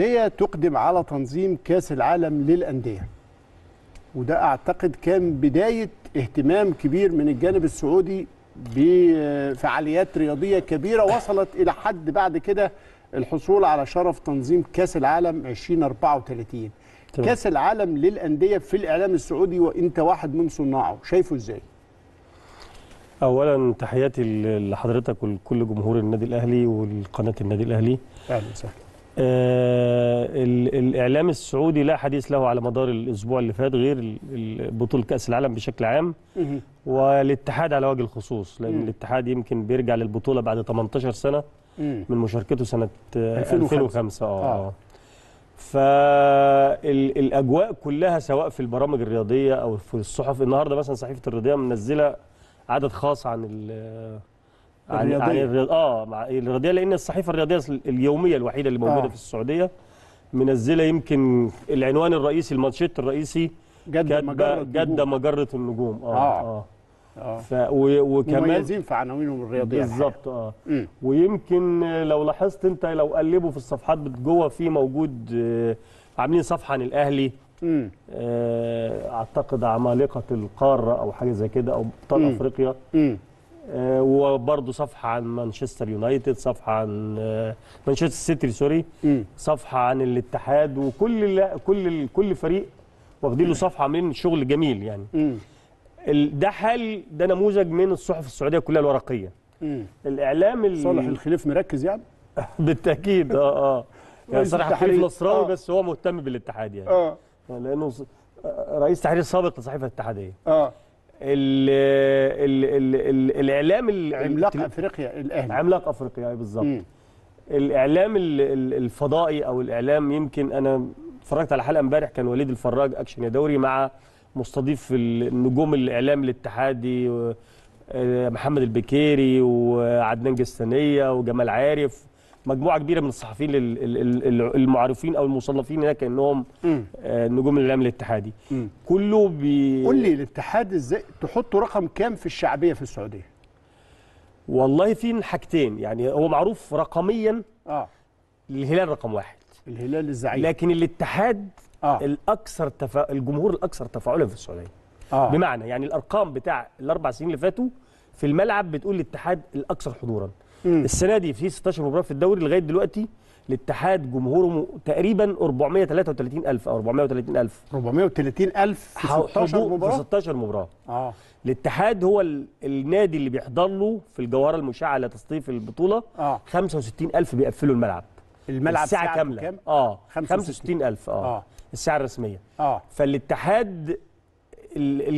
الأندية تقدم على تنظيم كأس العالم للأندية وده أعتقد كان بداية اهتمام كبير من الجانب السعودي بفعاليات رياضية كبيرة وصلت إلى حد بعد كده الحصول على شرف تنظيم كأس العالم 2034 طبعا. كأس العالم للأندية في الإعلام السعودي وإنت واحد من صناعه شايفه إزاي؟ اولا تحياتي لحضرتك ولكل جمهور النادي الاهلي والقناه النادي الاهلي اهلا وسهلا آه، الإعلام السعودي لا حديث له على مدار الأسبوع اللي فات غير بطولة كأس العالم بشكل عام والاتحاد على وجه الخصوص لأن الاتحاد يمكن بيرجع للبطولة بعد 18 سنة من مشاركته سنة 2005 اه, آه. فالأجواء كلها سواء في البرامج الرياضية أو في الصحف النهاردة مثلا صحيفة الرياضية منزلة عدد خاص عن عن الرياضية. عن اه مع الرياضيه لان الصحيفه الرياضيه اليوميه الوحيده اللي موجوده آه. في السعوديه منزله يمكن العنوان الرئيسي المانشيت الرئيسي جده مجره جده مجره النجوم اه اه, آه. آه. ف... و... وكمان مميزين في عناوينهم الرياضيه يعني. بالظبط اه م. ويمكن لو لاحظت انت لو قلبوا في الصفحات جوه في موجود آه عاملين صفحه عن الاهلي آه، اعتقد عمالقه القاره او حاجه زي كده او ابطال افريقيا آه، وبرضه صفحه عن مانشستر يونايتد صفحه عن آه، مانشستر سيتي سوري صفحه عن الاتحاد وكل كل كل فريق واخدين له صفحه من شغل جميل يعني ده حال ده نموذج من الصحف السعوديه كلها الورقيه الاعلام صالح الخليف مركز يعني بالتاكيد اه اه يعني صالح الخليف نصراوي آه. بس هو مهتم بالاتحاد يعني اه يعني لانه آه، رئيس تحرير سابق لصحيفه الاتحاديه اه ال ال ال ال الاعلام عملاق افريقيا الاهلي عملاق افريقيا اي بالظبط الاعلام الفضائي او الاعلام يمكن انا اتفرجت على حلقه امبارح كان وليد الفراج اكشن يا دوري مع مستضيف النجوم الاعلام الاتحادي آه، محمد البكيري وعدنان جستانيه وجمال عارف مجموعه كبيره من الصحفيين المعروفين او المصنفين هناك انهم آه، نجوم الاعلام الاتحادي كله بي قول لي الاتحاد ازاي تحطوا رقم كام في الشعبيه في السعوديه والله في حاجتين يعني هو معروف رقميا اه الهلال رقم واحد الهلال الزعيم لكن الاتحاد آه. الاكثر تفا... الجمهور الاكثر تفاعلا في السعوديه آه. بمعنى يعني الارقام بتاع الاربع سنين اللي فاتوا في الملعب بتقول الاتحاد الاكثر حضورا السنه دي في 16 مباراه في الدوري لغايه دلوقتي الاتحاد جمهوره تقريبا 433000 او 430000 430000 في 16 مباراه في 16 مباراه اه الاتحاد هو النادي اللي بيحضر له في الجوهره المشعه لتصنيف البطوله آه. 65000 بيقفلوا الملعب الملعب الساعه كامله اه 65000 اه, آه. الساعه الرسميه اه فالاتحاد الـ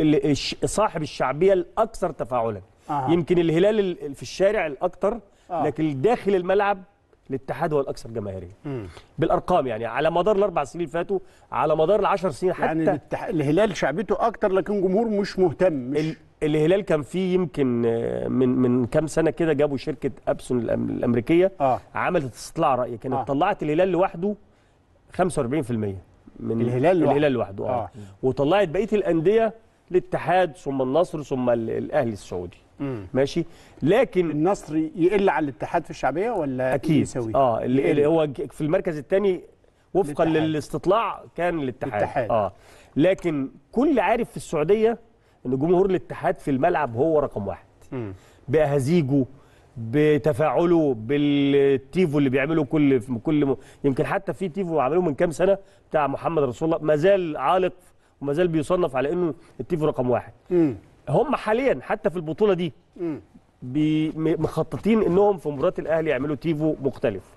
الـ الـ صاحب الشعبيه الاكثر تفاعلا آه. يمكن الهلال في الشارع الاكثر آه. لكن داخل الملعب الاتحاد هو الاكثر جماهيريه بالارقام يعني على مدار الاربع سنين اللي فاتوا على مدار العشر سنين يعني حتى يعني الاتح... الهلال شعبيته اكتر لكن جمهور مش مهتم مش ال... الهلال كان فيه يمكن آه، من من كام سنه كده جابوا شركه ابسون الامريكيه آه. عملت استطلاع راي كانت آه. طلعت الهلال لوحده 45% من الهلال لوحده الهلال لوحده اه, آه. وطلعت بقيه الانديه الاتحاد ثم النصر ثم الاهلي السعودي مم. ماشي لكن النصر يقل على الاتحاد في الشعبيه ولا إيه اكيد يسوي؟ اه اللي يقل. هو في المركز الثاني وفقا للاستطلاع كان الاتحاد. الاتحاد اه لكن كل عارف في السعوديه ان جمهور الاتحاد في الملعب هو رقم واحد مم. باهازيجه بتفاعله بالتيفو اللي بيعمله كل كل يمكن حتى في تيفو عملوه من كام سنه بتاع محمد رسول الله ما زال عالق وما زال بيصنف على انه التيفو رقم واحد هم حاليا حتى في البطوله دي مخططين انهم في مباراه الاهلي يعملوا تيفو مختلف